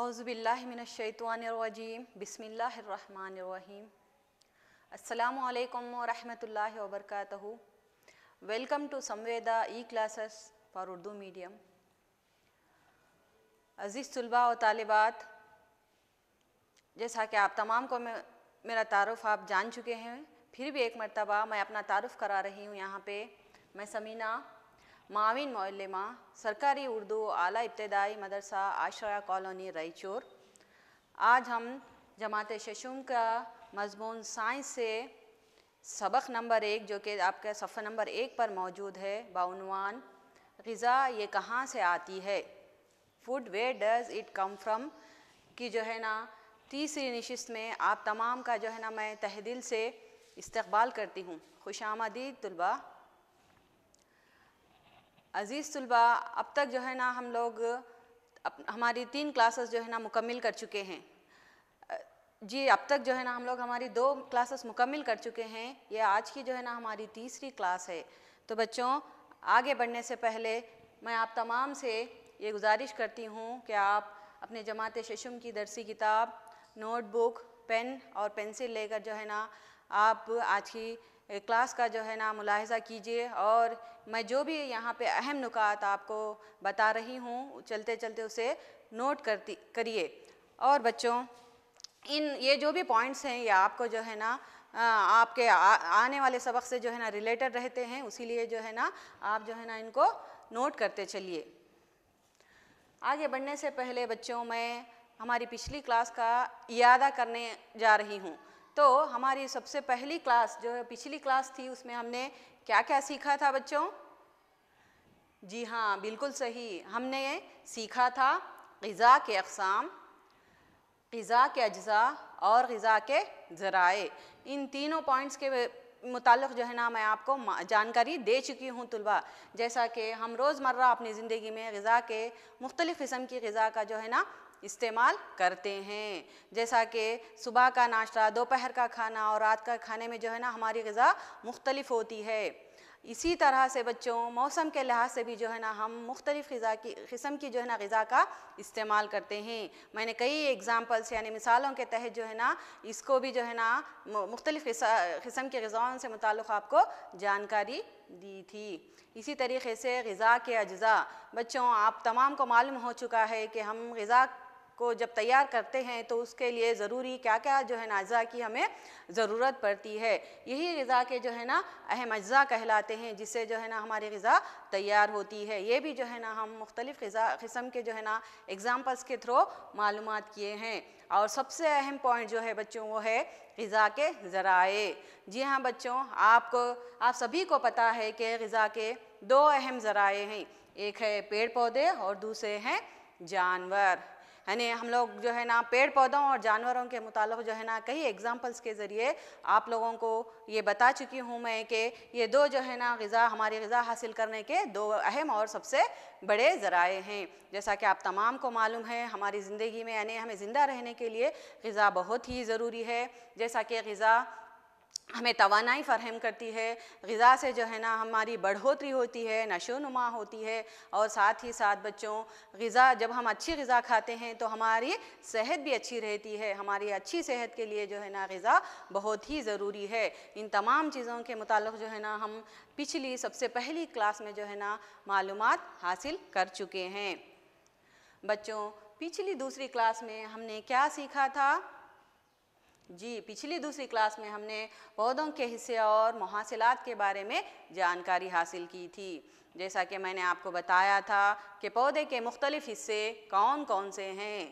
अज़बिल्लिमिनशैतवानरजीम बसमीम अल्लाम वरहमल वबरक welcome to Samveda e classes for Urdu medium अज़ीज़ तलबा और तालिबात जैसा कि आप तमाम को मेरा तारफ़ आप जान चुके हैं फिर भी एक मरतबा मैं अपना तारफ़ करा रही हूँ यहाँ पे मैं समीना ಮಾವಿನ ಮೌಲ್ಯಮ सरकारी उर्दू आला इब्तदाई मदरसा आशरा कॉलोनी रईचूर आज हम जमात शशुम का मजमून साइंस से सबक नंबर एक जो कि आपका सफ़र नंबर एक पर मौजूद है बानवान गज़ा ये कहाँ से आती है food where does it come from कि जो है ना तीसरी नशस्त में आप तमाम का जो है ना मैं तहदिल से इस्तबाल करती हूँ खुश आमदीद तलबा अज़ीज़ तलबा अब तक जो है ना हम लोग अप, हमारी तीन क्लासेस जो है ना मुकम्मल कर चुके हैं जी अब तक जो है ना हम लोग हमारी दो क्लासेस मुकम्मल कर चुके हैं ये आज की जो है ना हमारी तीसरी क्लास है तो बच्चों आगे बढ़ने से पहले मैं आप तमाम से ये गुजारिश करती हूँ कि आप अपने जमात शशम की दरसी किताब नोटबुक पेन और पेंसिल लेकर जो है ना आप आज की क्लास का जो है ना मुलाहजा कीजिए और मैं जो भी यहाँ पे अहम नुकात आपको बता रही हूँ चलते चलते उसे नोट करती करिए और बच्चों इन ये जो भी पॉइंट्स हैं ये आपको जो है ना आपके आ, आने वाले सबक से जो है ना रिलेटेड रहते हैं उसीलिए जो है ना आप जो है ना इनको नोट करते चलिए आगे बढ़ने से पहले बच्चों मैं हमारी पिछली क्लास का यादा करने जा रही हूँ तो हमारी सबसे पहली क्लास जो पिछली क्लास थी उसमें हमने क्या क्या सीखा था बच्चों जी हाँ बिल्कुल सही हमने सीखा था गज़ा के अकसाम गज़ा के अज्जा और गज़ा के ज़राए इन तीनों पॉइंट्स के मुतल जो है ना मैं आपको जानकारी दे चुकी हूँ तलबा जैसा कि हम रोज़मर्रा अपनी ज़िंदगी में गज़ा के मुख्तलिफ़ किस्म की गज़ा का जो है ना इस्तेमाल करते हैं जैसा कि सुबह का नाश्ता दोपहर का खाना और रात का खाने में जो है ना हमारी गज़ा मुख्तलिफ होती है इसी तरह से बच्चों मौसम के लिहाज से भी जो है ना हम मुख्तलिफ़ गज़ा की किस्म की जो है ना गज़ा का इस्तेमाल करते हैं मैंने कई एग्ज़ाम्पल्स यानी मिसालों के तहत जो है ना इसको भी जो है ना मुख्तलिफ़ किस्म की गज़ाओं से मुतल आपको जानकारी दी थी इसी तरीके से गज़ा के अज्जा बच्चों आप तमाम को मालूम हो चुका है कि हम गज़ा को जब तैयार करते हैं तो उसके लिए ज़रूरी क्या क्या जो है ना अज़ा की हमें ज़रूरत पड़ती है यही गज़ा के जो है ना अहम अज्जा कहलाते हैं जिससे जो है ना हमारी गज़ा तैयार होती है ये भी जो है ना हम मुख्तलिफ़ किस्म के जो है ना एग्ज़ाम्पल्स के थ्रू मालूम किए हैं और सबसे अहम पॉइंट जो है बच्चों वो है गज़ा के ज़राए जी हाँ बच्चों आपको आप सभी को पता है कि गज़ा के दो अहम ज़राए हैं एक है पेड़ पौधे और दूसरे हैं जानवर यानी हम लोग जो है ना पेड़ पौधों और जानवरों के मुताल जो है ना कई एग्ज़ाम्पल्स के ज़रिए आप लोगों को ये बता चुकी हूँ मैं कि ये दो जो है ना गज़ा हमारी गज़ा हासिल करने के दो अहम और सबसे बड़े ज़राए हैं जैसा कि आप तमाम को मालूम है हमारी ज़िंदगी में यानी हमें ज़िंदा रहने के लिए गज़ा बहुत ही ज़रूरी है जैसा कि गज़ा हमें तोानाई फरहम करती है गज़ा से जो है ना हमारी बढ़ोतरी होती है नशोनुमा होती है और साथ ही साथ बच्चों गज़ा जब हम अच्छी गज़ा खाते हैं तो हमारी सेहत भी अच्छी रहती है हमारी अच्छी सेहत के लिए जो है ना गज़ा बहुत ही ज़रूरी है इन तमाम चीज़ों के मुतल जो है ना हम पिछली सबसे पहली क्लास में जो है ना मालूम हासिल कर चुके हैं बच्चों पिछली दूसरी क्लास में हमने क्या सीखा था जी पिछली दूसरी क्लास में हमने पौधों के हिस्से और मुहासिलात के बारे में जानकारी हासिल की थी जैसा कि मैंने आपको बताया था कि पौधे के मुख्तलिफ़ हिस्से कौन कौन से हैं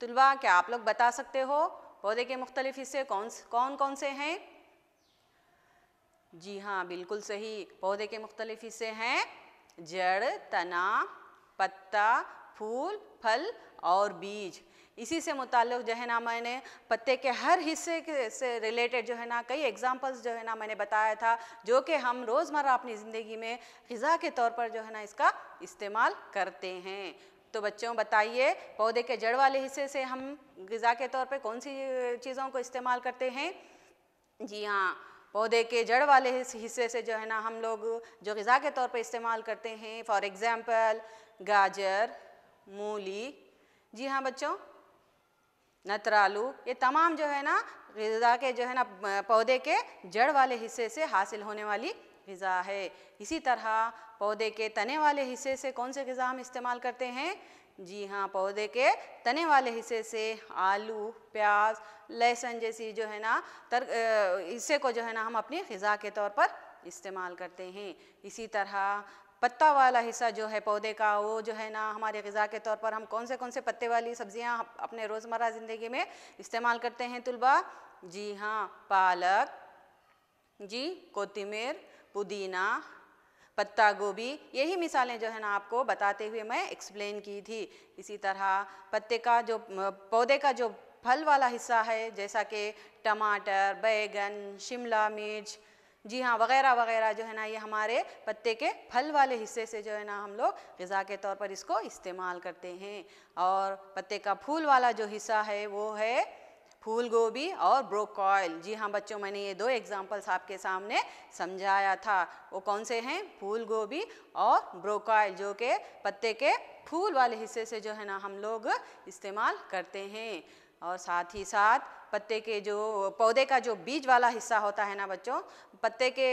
तलबा क्या आप लोग बता सकते हो पौधे के मुख्तलिफ़ हिस्से कौन कौन कौन से हैं जी हाँ बिल्कुल सही पौधे के मुख्तलिफ़ हिस्से हैं जड़ तना पत्ता फूल फल और बीज इसी से मुतल जो है ना मैंने पत्ते के हर हिस्से के से रिलेटेड जो है ना कई एग्जाम्पल्स जो है ना मैंने बताया था जो कि हम रोज़मर्रा अपनी ज़िंदगी में ग़ा के तौर पर जो है ना इसका इस्तेमाल करते हैं तो बच्चों बताइए पौधे के जड़ वाले हिस्से से हम गज़ा के तौर पर कौन सी चीज़ों को इस्तेमाल करते हैं जी हाँ पौधे के जड़ वाले हिस्से से जो है ना हम लोग जो ग़ा के तौर पर इस्तेमाल करते हैं फॉर एग्ज़ाम्पल गाजर मूली जी हाँ बच्चों नतरालू ये तमाम जो है ना गज़ा के जो है ना पौधे के जड़ वाले हिस्से से हासिल होने वाली गज़ा है इसी तरह पौधे के तने वाले हिस्से से कौन से गज़ा हम इस्तेमाल करते हैं जी हाँ पौधे के तने वाले हिस्से से आलू प्याज लहसुन जैसी जो है ना तर हिस्से को जो है ना हम अपनी गज़ा के तौर पर इस्तेमाल करते हैं इसी तरह पत्ता वाला हिस्सा जो है पौधे का वो जो है ना हमारे गज़ा के तौर पर हम कौन से कौन से पत्ते वाली सब्ज़ियाँ अपने रोज़मर्रा ज़िंदगी में इस्तेमाल करते हैं तलबा जी हाँ पालक जी कोतिमिर पुदीना पत्ता गोभी यही मिसालें जो है ना आपको बताते हुए मैं एक्सप्लेन की थी इसी तरह पत्ते का जो पौधे का जो फल वाला हिस्सा है जैसा कि टमाटर बैगन शिमला मिर्च जी हाँ वगैरह वगैरह जो है ना ये हमारे पत्ते के फल वाले हिस्से से जो है ना हम लोग गज़ा के तौर पर इसको इस्तेमाल करते हैं और पत्ते का फूल वाला जो हिस्सा है वो है फूल गोभी और ब्रोकॉयल जी हाँ बच्चों मैंने ये दो एग्जाम्पल्स आपके सामने समझाया था वो कौन से हैं फूल गोभी और ब्रोकॉयल जो के पत्ते के फूल वाले हिस्से से जो है ना हम लोग इस्तेमाल करते हैं और साथ ही साथ पत्ते के जो पौधे का जो बीज वाला हिस्सा होता है ना बच्चों पत्ते के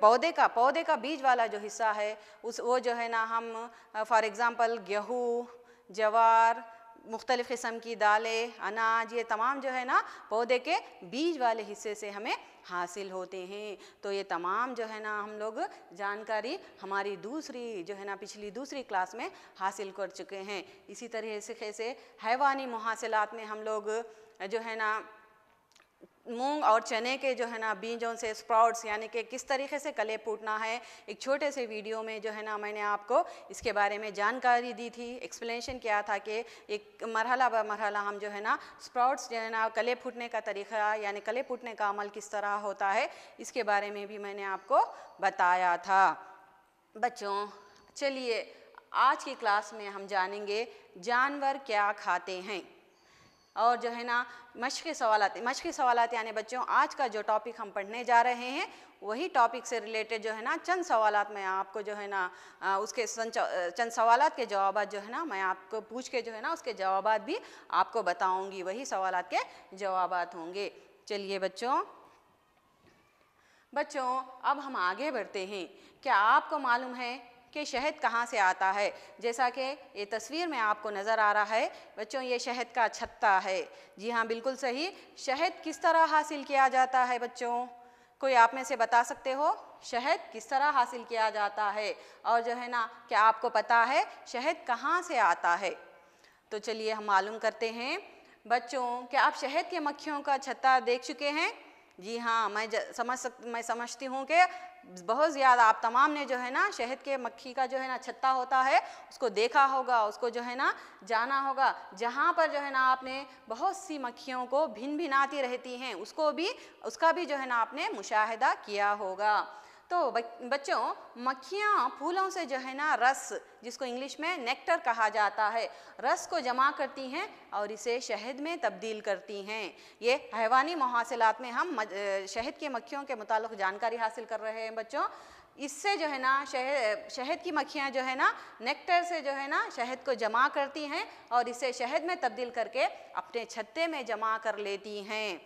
पौधे का पौधे का बीज वाला जो हिस्सा है उस वो जो है ना हम फॉर एग्ज़ाम्पल गेहूँ जवार मुख्तलिफ़ किस्म की दालें अनाज ये तमाम जो है ना पौधे के बीज वाले हिस्से से हमें हासिल होते हैं तो ये तमाम जो है ना हम लोग जानकारी हमारी दूसरी जो है ना पिछली दूसरी क्लास में हासिल कर चुके हैं इसी तरह से कैसे हैवानी मुहासिलात में हम लोग जो है ना मूंग और चने के जो है ना बीजों से स्प्राउट्स यानी कि किस तरीके से कले पूटना है एक छोटे से वीडियो में जो है ना मैंने आपको इसके बारे में जानकारी दी थी एक्सप्लेनेशन किया था कि एक मरहला ब मरहला हम जो है ना स्प्राउट्स जो है ना कले फूटने का तरीका यानी कले फूटने का अमल किस तरह होता है इसके बारे में भी मैंने आपको बताया था बच्चों चलिए आज की क्लास में हम जानेंगे जानवर क्या खाते हैं और जो है ना मशक़ सवालत मशक़ सवालत यानी बच्चों आज का जो टॉपिक हम पढ़ने जा रहे हैं वही टॉपिक से रिलेटेड जो है ना चंद सवालत मैं आपको जो है ना उसके चंद सवालत के जवाब जो है ना मैं आपको पूछ के जो है ना उसके जवाब भी आपको बताऊँगी वही सवालत के जवाब होंगे चलिए बच्चों बच्चों अब हम आगे बढ़ते हैं क्या आपको मालूम है कि शहद कहाँ से आता है जैसा कि ये तस्वीर में आपको नज़र आ रहा है बच्चों ये शहद का छत्ता है जी हाँ बिल्कुल सही शहद किस तरह हासिल किया जाता है बच्चों कोई आप में से बता सकते हो शहद किस तरह हासिल किया जाता है और जो है ना क्या आपको पता है शहद कहाँ से आता है तो चलिए हम मालूम करते हैं बच्चों क्या आप शहद के मक्खियों का छत्ता देख चुके हैं जी हाँ मैं समझ सक मैं समझती हूँ कि बहुत ज़्यादा आप तमाम ने जो है ना शहद के मक्खी का जो है ना छत्ता होता है उसको देखा होगा उसको जो है ना जाना होगा जहाँ पर जो है ना आपने बहुत सी मक्खियों को भिन भिनाती रहती हैं उसको भी उसका भी जो है ना आपने मुशाह किया होगा तो बच्चों मक्खियाँ फूलों से जो है ना रस जिसको इंग्लिश में नेक्टर कहा जाता है रस को जमा करती हैं और इसे शहद में तब्दील करती हैं ये हैवानी मुहासिलत में हम शहद के मक्खियों के मुतालिक जानकारी हासिल कर रहे हैं बच्चों इससे जो है ना शहद शहद की मक्खियाँ जो है ना नेक्टर से जो है ना शहद को जमा करती हैं और इसे शहद में तब्दील करके अपने छत्ते में जमा कर लेती हैं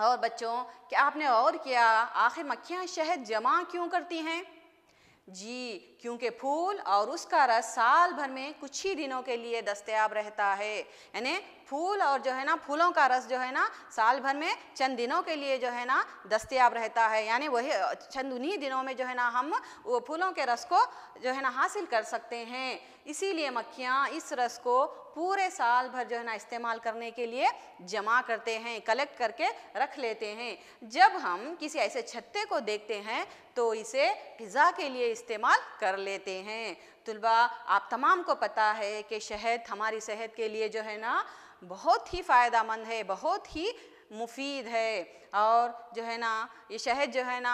और बच्चों क्या आपने और किया आखिर मक्खियाँ शहद जमा क्यों करती हैं जी क्योंकि फूल और उसका रस साल भर में कुछ ही दिनों के लिए दस्तयाब रहता है यानी फूल और जो है ना फूलों का रस जो है ना साल भर में चंद दिनों के लिए जो है ना दस्तयाब रहता है यानी वही चंद उन्हीं दिनों में जो है ना हम वो फूलों के रस को जो है ना हासिल कर सकते हैं इसीलिए मक्खियाँ इस रस को पूरे साल भर जो है ना इस्तेमाल करने के लिए जमा करते हैं कलेक्ट करके रख लेते हैं जब हम किसी ऐसे छत्ते को देखते हैं तो इसे ग़ज़ा के लिए इस्तेमाल कर लेते हैं तलबा आप तमाम को पता है कि शहद हमारी सेहत के लिए जो है ना बहुत ही फ़ायदा मंद है बहुत ही मुफीद है और जो है ना ये शहद जो है ना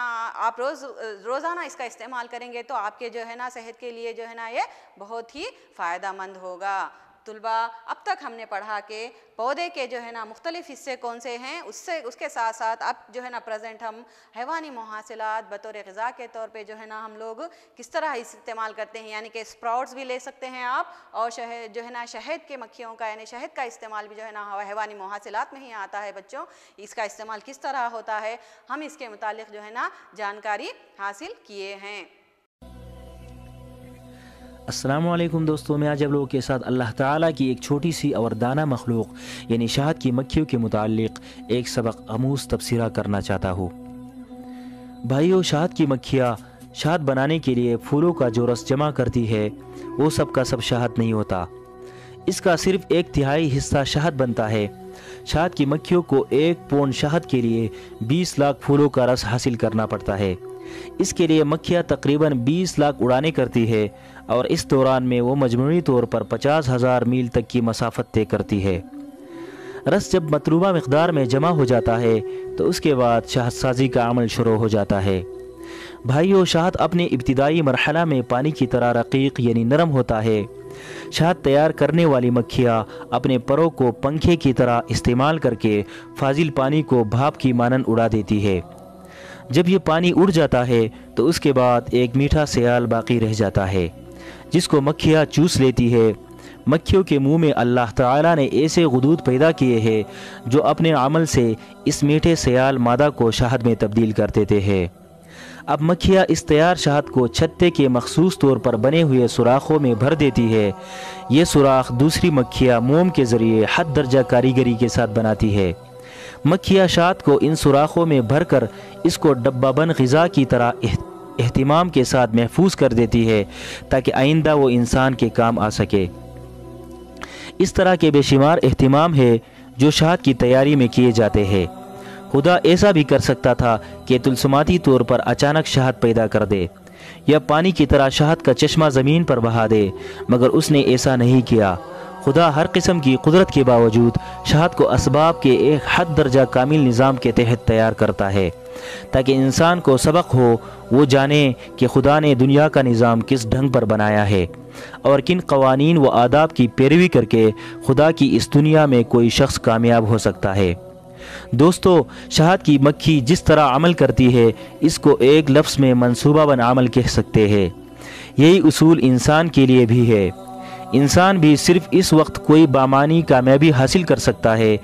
आप रोज़ रोज़ाना इसका इस्तेमाल करेंगे तो आपके जो है ना सेहत के लिए जो है ना ये बहुत ही फ़ायदा मंद होगा तुलबा अब तक हमने पढ़ा के पौधे के जो है ना मुख्तलिफ हिस्से कौन से हैं उससे उसके साथ साथ अब जो है ना प्रेजेंट हम हैवानी मुहासिलत बतौर ग़ा के तौर पे जो है ना हम लोग किस तरह इस्तेमाल करते हैं यानी कि स्प्राउट्स भी ले सकते हैं आप और शहद जो है ना शहद के मक्खियों का यानी शहद का इस्तेमाल भी जो है ना हैवानी मुहासिलत में ही आता है बच्चों इसका इस्तेमाल किस तरह होता है हम इसके मुतालिक जो है ना जानकारी हासिल किए हैं असलम दोस्तों मैं आज आप लोगों के साथ अल्लाह ताला की एक छोटी सी और दाना मखलूक यानी शहद की मक्खियों के मुतालिक एक सबक आमूज तबसरा करना चाहता हूँ भाइयों शहद की मक्खियाँ शहद बनाने के लिए फूलों का जो रस जमा करती है वो सब का सब शहद नहीं होता इसका सिर्फ एक तिहाई हिस्सा शहद बनता है शहद की मक्खियों को एक पौन शहद के लिए बीस लाख फूलों का रस हासिल करना पड़ता है इसके लिए मक्खियाँ तकरीबन 20 लाख उड़ाने करती है और इस दौरान में वो मजमूरी तौर पर पचास हज़ार मील तक की मसाफत तय करती है रस जब मतलूबा मकदार में जमा हो जाता है तो उसके बाद शहदसाजी का अमल शुरू हो जाता है भाइयों शहद अपने इब्तदाई मरहला में पानी की तरह रकीक यानी नरम होता है शहद तैयार करने वाली मक्खियाँ अपने परों को पंखे की तरह इस्तेमाल करके फाजिल पानी को भाप की मानन उड़ा देती है जब ये पानी उड़ जाता है तो उसके बाद एक मीठा सयाल बाकी रह जाता है जिसको मक्खियाँ चूस लेती है मक्खियों के मुंह में अल्लाह ताला ने ऐसे गदूद पैदा किए हैं जो अपने अमल से इस मीठे सयाल मादा को शहद में तब्दील कर देते हैं अब मक्खियाँ इस तैयार शहद को छत्ते के मखसूस तौर पर बने हुए सुराखों में भर देती है ये सुराख दूसरी मक्खियाँ मोम के ज़रिए हद दर्जा कारीगरी के साथ बनाती है मक्खियाँ शहद को इन सुराखों में भरकर इसको डब्बा बन गज़ा की तरह अहतमाम के साथ महफूज कर देती है ताकि आइंदा वो इंसान के काम आ सके इस तरह के बेशुमार अहतमाम है जो शहाद की तैयारी में किए जाते हैं खुदा ऐसा भी कर सकता था कि तुलसमाती तौर पर अचानक शहद पैदा कर दे या पानी की तरह शहाद का चश्मा ज़मीन पर बहा दे मगर उसने ऐसा नहीं किया खुदा हर किस्म की कुदरत के बावजूद शहाद को इसबाब के एक हद दर्जा कामिल निज़ाम के तहत तैयार करता है ताकि इंसान को सबक हो वो जाने कि खुदा ने दुनिया का निज़ाम किस ढंग पर बनाया है और किन कवानीन व आदाब की पैरवी करके खुदा की इस दुनिया में कोई शख्स कामयाब हो सकता है दोस्तों शहद की मक्खी जिस तरह अमल करती है इसको एक लफ्स में मनसूबा बन अमल कह सकते हैं यही उसूल इंसान के लिए भी है इंसान भी सिर्फ इस वक्त कोई बामानी कामयाबी हासिल कर सकता है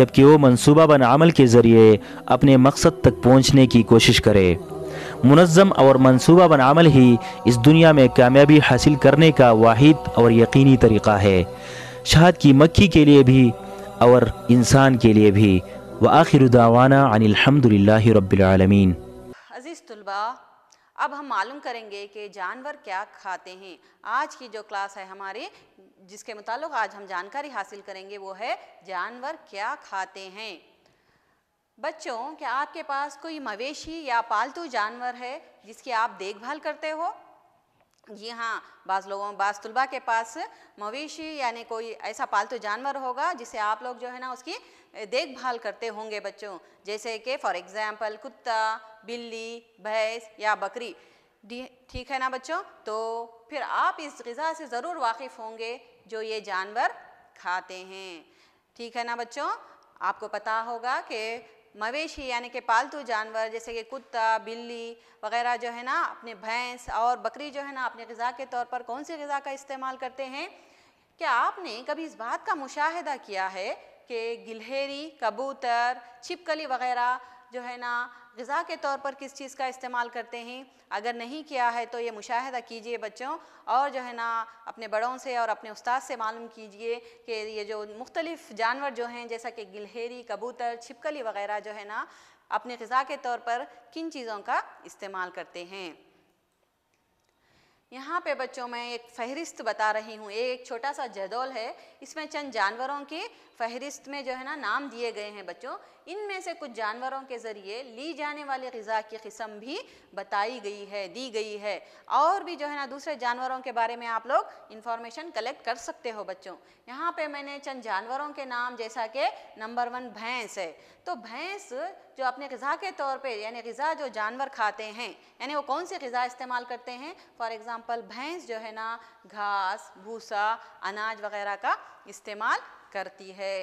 जबकि वो मनसूबा बन अमल के ज़रिए अपने मकसद तक पहुँचने की कोशिश करे मुनज़म और मनसूबा बन अमल ही इस दुनिया में कामयाबी हासिल करने का वाहिद और यकीनी तरीक़ा है शहद की मक्खी के लिए भी और इंसान के लिए भी व आखिर दावाना अनिलहमदिल्ला रबालमीन अज़ीज़ तलबा अब हम मालूम करेंगे कि जानवर क्या खाते हैं आज की जो क्लास है हमारे जिसके मुताबिक आज हम जानकारी हासिल करेंगे वो है जानवर क्या खाते हैं बच्चों क्या आपके पास कोई मवेशी या पालतू जानवर है जिसकी आप देखभाल करते हो जी हाँ बाज़ लोगों बाज़ तलबा के पास मवेशी यानी कोई ऐसा पालतू जानवर होगा जिसे आप लोग जो है ना उसकी देखभाल करते होंगे बच्चों जैसे कि फॉर एग्जाम्पल कुत्ता बिल्ली भैंस या बकरी ठीक है ना बच्चों तो फिर आप इस गज़ा से ज़रूर वाकिफ़ होंगे जो ये जानवर खाते हैं ठीक है ना बच्चों आपको पता होगा कि मवेशी यानी कि पालतू जानवर जैसे कि कुत्ता बिल्ली वगैरह जो है ना अपने भैंस और बकरी जो है ना अपने गज़ा के तौर पर कौन सी गज़ा का इस्तेमाल करते हैं क्या आपने कभी इस बात का मुशाह किया है कि गिलहरी कबूतर छिपकली वगैरह जो है ना गज़ा के तौर पर किस चीज़ का इस्तेमाल करते हैं अगर नहीं किया है तो ये मुशाहदा कीजिए बच्चों और जो है ना अपने बड़ों से और अपने उस्ताद से मालूम कीजिए कि ये जो मुख्तलिफ़ जानवर जो हैं जैसा कि गिलहरी कबूतर छिपकली वगैरह जो है ना अपने गज़ा के तौर पर किन चीज़ों का इस्तेमाल करते हैं यहाँ पे बच्चों मैं एक फहरिस्त बता रही हूँ एक छोटा सा जदौल है इसमें चंद जानवरों के फहरिस्त में जो है ना नाम दिए गए हैं बच्चों इनमें से कुछ जानवरों के ज़रिए ली जाने वाली गज़ा की किस्म भी बताई गई है दी गई है और भी जो है ना दूसरे जानवरों के बारे में आप लोग इंफॉर्मेशन कलेक्ट कर सकते हो बच्चों यहाँ पे मैंने चंद जानवरों के नाम जैसा कि नंबर वन भैंस है तो भैंस जो अपने गज़ा के तौर पर यानी गज़ा जो जानवर खाते हैं यानी वो कौन सी गज़ा इस्तेमाल करते हैं फॉर एग्ज़ाम्पल भैंस जो है ना घास भूसा अनाज वगैरह का इस्तेमाल करती है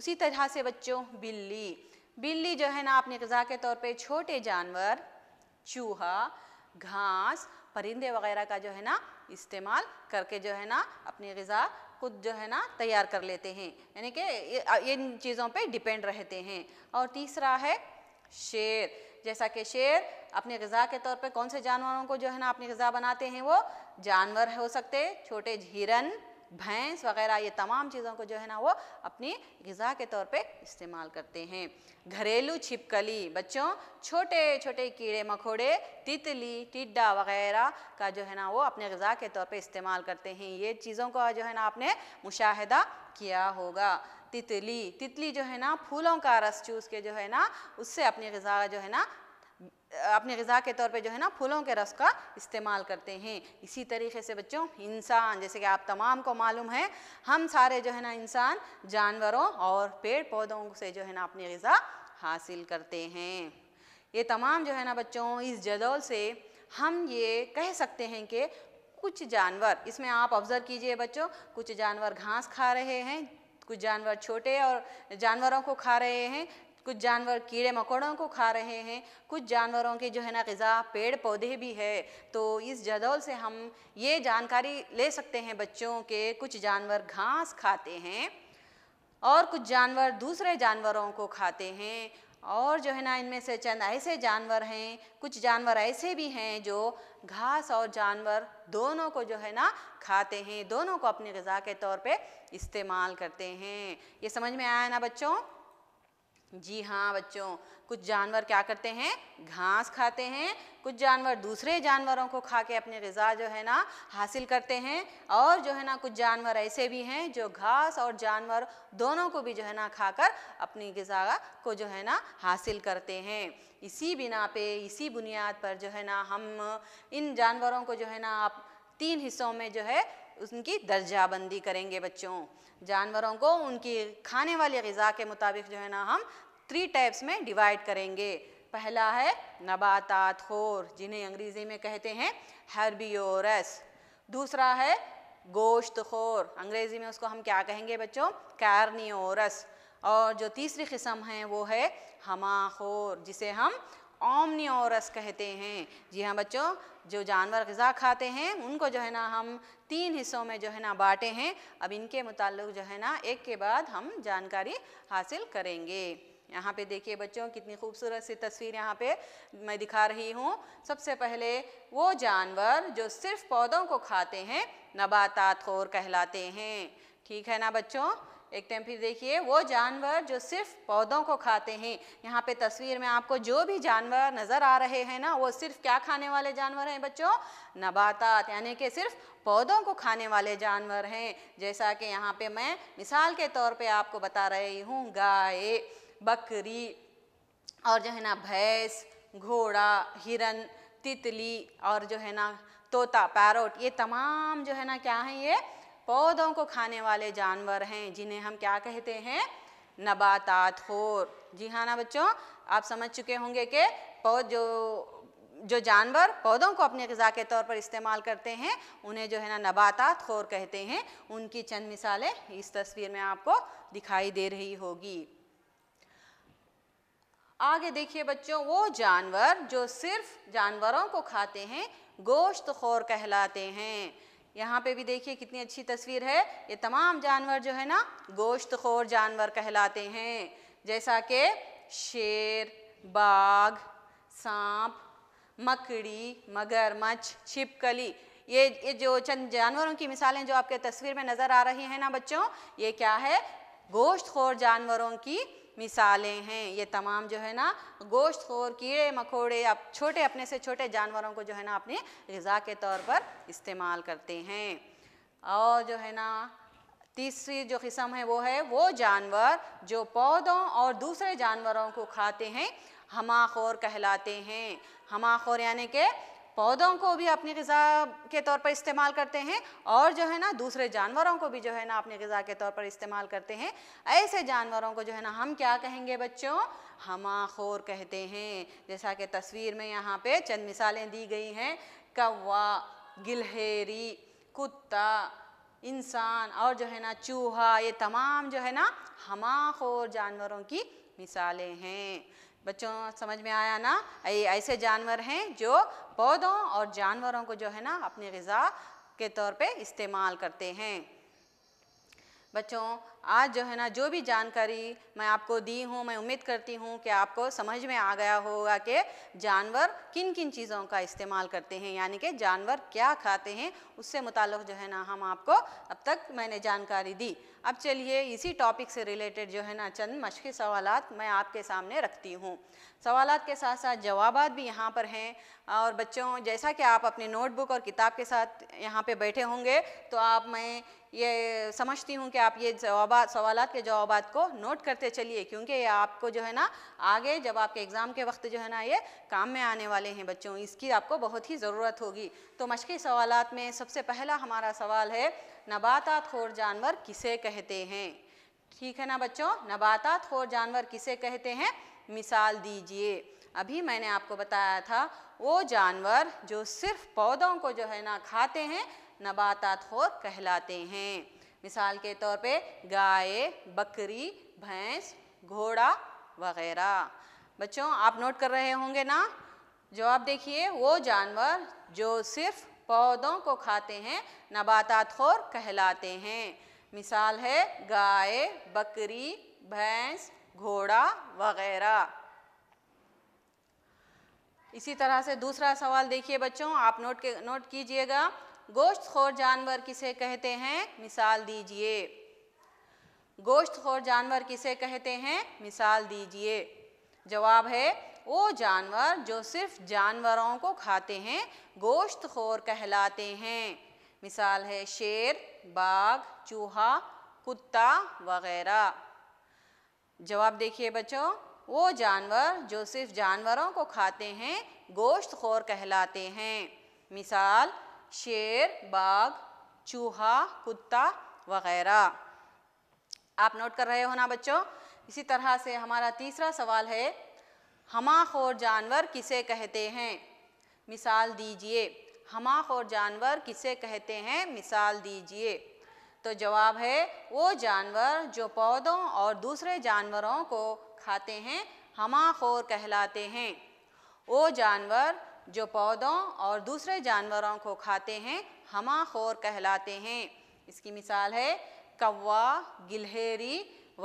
उसी तरह से बच्चों बिल्ली बिल्ली जो है ना आपने गजा के तौर पे छोटे जानवर चूहा घास परिंदे वगैरह का जो है ना इस्तेमाल करके जो है ना अपनी गज़ा खुद जो है ना तैयार कर लेते हैं यानी कि इन चीज़ों पे डिपेंड रहते हैं और तीसरा है शेर जैसा कि शेर अपनी गज़ा के तौर पे कौन से जानवरों को जो है ना अपनी गज़ा बनाते हैं वो जानवर हो सकते छोटे हिरन भैंस वगैरह ये तमाम चीज़ों को जो है ना वो अपनी गज़ा के तौर पे इस्तेमाल करते हैं घरेलू छिपकली बच्चों छोटे छोटे कीड़े मकोड़े तितली टिड्डा वगैरह का जो है ना वो अपने गज़ा के तौर पे इस्तेमाल करते हैं ये चीज़ों का जो है ना आपने मुशाह किया होगा तितली तितली जो है ना फूलों का रस चूस के जो है ना उससे अपनी गज़ा जो है ना अपनी गज़ा के तौर पे जो है ना फूलों के रस का इस्तेमाल करते हैं इसी तरीके से बच्चों इंसान जैसे कि आप तमाम को मालूम है हम सारे जो है ना इंसान जानवरों और पेड़ पौधों से जो है ना अपनी गज़ा हासिल करते हैं ये तमाम जो है ना बच्चों इस जदौल से हम ये कह सकते हैं कि कुछ जानवर इसमें आप ऑब्ज़र्व कीजिए बच्चों कुछ जानवर घास खा रहे हैं कुछ जानवर छोटे और जानवरों को खा रहे हैं कुछ जानवर कीड़े मकोड़ों को खा रहे हैं कुछ जानवरों के जो है ना गज़ा पेड़ पौधे भी है तो इस जदौल से हम ये जानकारी ले सकते हैं बच्चों के कुछ जानवर घास खाते हैं और कुछ जानवर दूसरे जानवरों को खाते हैं और जो है ना इनमें से चंद ऐसे जानवर हैं कुछ जानवर ऐसे भी हैं जो घास और जानवर दोनों को जो है ना खाते हैं दोनों को अपनी गज़ा के तौर पे इस्तेमाल करते हैं ये समझ में आया ना बच्चों जी हाँ बच्चों कुछ जानवर क्या करते हैं घास खाते हैं कुछ जानवर दूसरे जानवरों को खा के अपनी गज़ा जो है ना हासिल करते हैं और जो है ना कुछ जानवर ऐसे भी हैं जो घास और जानवर दोनों को भी जो है ना खाकर अपनी गज़ा को जो है ना हासिल करते हैं इसी बिना पे इसी बुनियाद पर जो है ना हम इन जानवरों को जो है ना आप तीन हिस्सों में जो है उनकी दर्जाबंदी करेंगे बच्चों जानवरों को उनकी खाने वाली गज़ा के मुताबिक जो है ना हम थ्री टाइप्स में डिवाइड करेंगे पहला है नबातात खोर जिन्हें अंग्रेज़ी में कहते हैं हर्बियोरस दूसरा है गोश्त खोर अंग्रेज़ी में उसको हम क्या कहेंगे बच्चों कैरनियोरस और जो तीसरी किस्म है वो है हमाखोर जिसे हम ओमनी औरस कहते हैं जी हाँ बच्चों जो जानवर गज़ा खाते हैं उनको जो है ना हम तीन हिस्सों में जो है ना बांटे हैं अब इनके मुतल जो है ना एक के बाद हम जानकारी हासिल करेंगे यहाँ पे देखिए बच्चों कितनी खूबसूरत सी तस्वीर यहाँ पे मैं दिखा रही हूँ सबसे पहले वो जानवर जो सिर्फ पौधों को खाते हैं नबाता खोर कहलाते हैं ठीक है ना बच्चों एक टाइम फिर देखिए वो जानवर जो सिर्फ पौधों को खाते हैं यहाँ पे तस्वीर में आपको जो भी जानवर नज़र आ रहे हैं ना वो सिर्फ क्या खाने वाले जानवर हैं बच्चों नबातात यानी कि सिर्फ पौधों को खाने वाले जानवर हैं जैसा कि यहाँ पे मैं मिसाल के तौर पे आपको बता रही हूँ गाय बकरी और जो है ना भैंस घोड़ा हिरन तितली और जो है ना तोता पैरोट ये तमाम जो है ना क्या है ये पौधों को खाने वाले जानवर हैं जिन्हें हम क्या कहते हैं नबातात खोर जी हाँ ना बच्चों आप समझ चुके होंगे कि पौध जो जो जानवर पौधों को अपने गज़ा के तौर पर इस्तेमाल करते हैं उन्हें जो है ना नबातात खोर कहते हैं उनकी चंद मिसालें इस तस्वीर में आपको दिखाई दे रही होगी आगे देखिए बच्चों वो जानवर जो सिर्फ जानवरों को खाते हैं गोश्त खोर कहलाते हैं यहाँ पे भी देखिए कितनी अच्छी तस्वीर है ये तमाम जानवर जो है ना गोश्त खोर जानवर कहलाते हैं जैसा कि शेर बाघ सांप मकड़ी मगरमच्छ छिपकली ये ये जो चंद जानवरों की मिसालें जो आपके तस्वीर में नज़र आ रही हैं ना बच्चों ये क्या है गोश्त खोर जानवरों की मिसालें हैं ये तमाम जो है ना गोश्त खोर कीड़े मकोड़े आप छोटे अपने से छोटे जानवरों को जो है ना अपनी गज़ा के तौर पर इस्तेमाल करते हैं और जो है ना तीसरी जो किस्म है वो है वो जानवर जो पौधों और दूसरे जानवरों को खाते हैं हमाखोर कहलाते हैं हमाखोर यानी कि पौधों को भी अपनी गज़ा के तौर पर इस्तेमाल करते हैं और जो है ना दूसरे जानवरों को भी जो है ना अपनी गज़ा के तौर पर इस्तेमाल करते हैं ऐसे जानवरों को जो है ना हम क्या कहेंगे बच्चों हमाखोर कहते हैं जैसा कि तस्वीर में यहाँ पे चंद मिसालें दी गई हैं कौवा गिलहेरी कुत्ता इंसान और जो है ना चूहा ये तमाम जो है ना हमाखोर जानवरों की मिसालें हैं बच्चों समझ में आया ना ये ऐसे जानवर हैं जो पौधों और जानवरों को जो है ना अपनी गज़ा के तौर पे इस्तेमाल करते हैं बच्चों आज जो है ना जो भी जानकारी मैं आपको दी हूँ मैं उम्मीद करती हूँ कि आपको समझ में आ गया होगा कि जानवर किन किन चीज़ों का इस्तेमाल करते हैं यानी कि जानवर क्या खाते हैं उससे मुतल जो है ना हम आपको अब तक मैंने जानकारी दी अब चलिए इसी टॉपिक से रिलेटेड जो है ना चंद मशक़ी सवाल मैं आपके सामने रखती हूँ सवाल के साथ साथ जवाब भी यहाँ पर हैं और बच्चों जैसा कि आप अपने नोटबुक और किताब के साथ यहाँ पे बैठे होंगे तो आप मैं ये समझती हूँ कि आप ये जवाब सवाल के जवाब को नोट करते चलिए क्योंकि ये आपको जो है ना आगे जब आपके एग्ज़ाम के वक्त जो है ना ये काम में आने वाले हैं बच्चों इसकी आपको बहुत ही ज़रूरत होगी तो मशक़ी सवाल में सबसे पहला हमारा सवाल है नबातात खोर जानवर किसे कहते हैं ठीक है ना बच्चों नबातात खोर जानवर किसे कहते हैं मिसाल दीजिए अभी मैंने आपको बताया था वो जानवर जो सिर्फ पौधों को जो है ना खाते हैं नबातात खोर कहलाते हैं मिसाल के तौर पे गाय बकरी भैंस घोड़ा वगैरह बच्चों आप नोट कर रहे होंगे ना जो आप देखिए वो जानवर जो सिर्फ पौधों को खाते हैं नबातात खोर कहलाते हैं मिसाल है गाय बकरी भैंस घोड़ा वगैरह इसी तरह से दूसरा सवाल देखिए बच्चों आप नोट के नोट कीजिएगा गोश्त खोर जानवर किसे कहते हैं मिसाल दीजिए गोश्त खोर जानवर किसे कहते हैं मिसाल दीजिए जवाब है वो जानवर जो सिर्फ जानवरों को खाते हैं गोश्त खोर कहलाते हैं मिसाल है शेर बाघ चूहा कुत्ता वगैरह जवाब देखिए बच्चों वो जानवर जो सिर्फ जानवरों को खाते हैं गोश्त खोर कहलाते हैं मिसाल शेर बाघ चूहा कुत्ता वगैरह आप नोट कर रहे हो ना बच्चों इसी तरह से हमारा तीसरा सवाल है हमाखोर जानवर किसे कहते हैं मिसाल दीजिए हमाखोर जानवर किसे कहते हैं मिसाल दीजिए तो जवाब है वो जानवर जो पौधों और दूसरे जानवरों को खाते हैं हमाखोर कहलाते हैं वो जानवर जो पौधों और दूसरे जानवरों को खाते हैं हमाखोर कहलाते हैं इसकी मिसाल है कौवा गिलहरी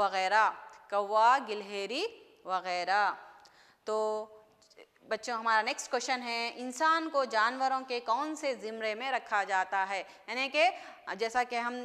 वगैरह कौवा गिलहरी वगैरह तो बच्चों हमारा नेक्स्ट क्वेश्चन है इंसान को जानवरों के कौन से ज़िमरे में रखा जाता है यानी कि जैसा कि हम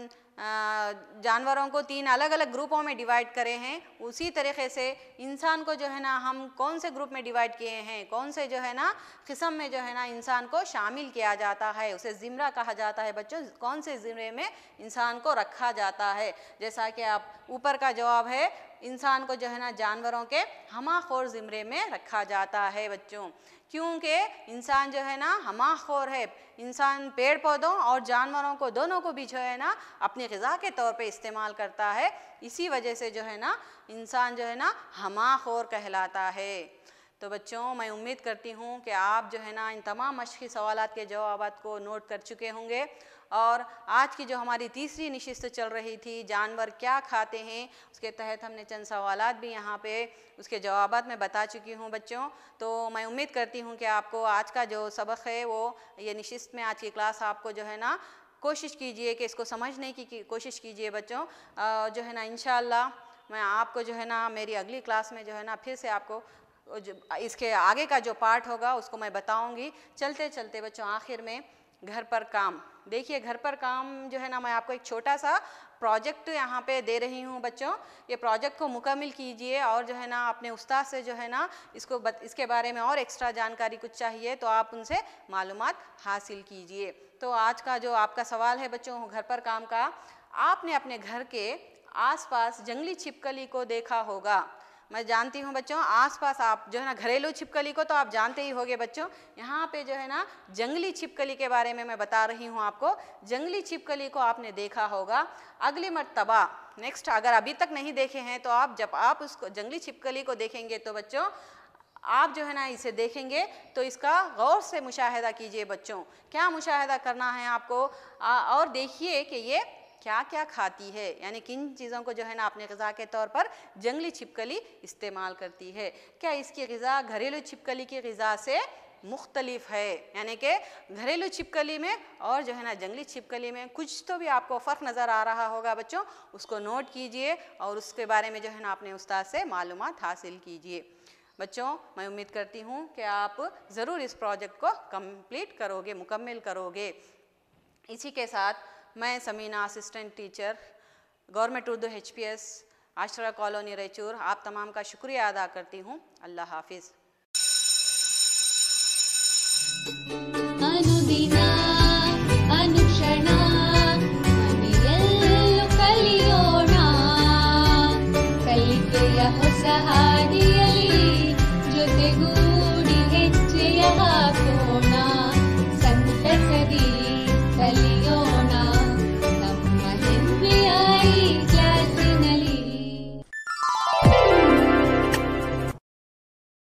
जानवरों को तीन अलग अलग ग्रुपों में डिवाइड करे हैं उसी तरीके से इंसान को जो है ना हम कौन से ग्रुप में डिवाइड किए हैं कौन से जो है ना किस्म में जो है ना इंसान को शामिल किया जाता है उसे ज़िमरा कहा जाता है बच्चों कौन से ज़िमरे में इंसान को रखा जाता है जैसा कि आप ऊपर का जवाब है इंसान को जो है ना जानवरों के हमाखोर ज़िमरे में रखा जाता है बच्चों क्योंकि इंसान जो है ना हमाखोर है इंसान पेड़ पौधों और जानवरों को दोनों को भी जो है ना अपनी गज़ा के तौर पे इस्तेमाल करता है इसी वजह से जो है ना इंसान जो है ना हमाखोर कहलाता है तो बच्चों मैं उम्मीद करती हूँ कि आप जो है ना इन तमाम मशक़ी सवाल के जवाब को नोट कर चुके होंगे और आज की जो हमारी तीसरी नशस्त चल रही थी जानवर क्या खाते हैं उसके तहत हमने चंद सवाल भी यहाँ पे उसके जवाब में बता चुकी हूँ बच्चों तो मैं उम्मीद करती हूँ कि आपको आज का जो सबक है वो ये नशस्त में आज की क्लास आपको जो है ना कोशिश कीजिए कि इसको समझने की, कोशिश कीजिए बच्चों जो है ना इन मैं आपको जो है ना मेरी अगली क्लास में जो है ना फिर से आपको इसके आगे का जो पार्ट होगा उसको मैं बताऊंगी चलते चलते बच्चों आखिर में घर पर काम देखिए घर पर काम जो है ना मैं आपको एक छोटा सा प्रोजेक्ट यहाँ पे दे रही हूँ बच्चों ये प्रोजेक्ट को मुकम्मल कीजिए और जो है ना अपने उस्ताद से जो है ना इसको बत, इसके बारे में और एक्स्ट्रा जानकारी कुछ चाहिए तो आप उनसे मालूम हासिल कीजिए तो आज का जो आपका सवाल है बच्चों घर पर काम का आपने अपने घर के आसपास जंगली छिपकली को देखा होगा मैं जानती हूँ बच्चों आसपास आप जो है ना घरेलू छिपकली को तो आप जानते ही होंगे बच्चों यहाँ पे जो है ना जंगली छिपकली के बारे में मैं बता रही हूँ आपको जंगली छिपकली को आपने देखा होगा अगली मरतबा नेक्स्ट अगर अभी तक नहीं देखे हैं तो आप जब आप उसको जंगली छिपकली को देखेंगे तो बच्चों आप जो है ना इसे देखेंगे तो इसका गौर से मुशाहिदा कीजिए बच्चों क्या मुशाहिदा करना है आपको आ, और देखिए कि ये क्या क्या खाती है यानी किन चीज़ों को जो है ना अपने गज़ा के तौर पर जंगली छिपकली इस्तेमाल करती है क्या इसकी गज़ा घरेलू छिपकली की गज़ा से मुख्तलिफ है यानी कि घरेलू छिपकली में और जो है ना जंगली छिपकली में कुछ तो भी आपको फ़र्क नज़र आ रहा होगा बच्चों उसको नोट कीजिए और उसके बारे में जो है ना अपने उस्ताद से मालूम हासिल कीजिए बच्चों मैं उम्मीद करती हूँ कि आप ज़रूर इस प्रोजेक्ट को कंप्लीट करोगे मुकम्मल करोगे इसी के साथ मैं Samina assistant teacher government Urdu H P S Ashra colony Raichur आप तमाम का शुक्रिया अदा करती हूँ अल्लाह हाफिज़ अनुदिना अनुक्षणा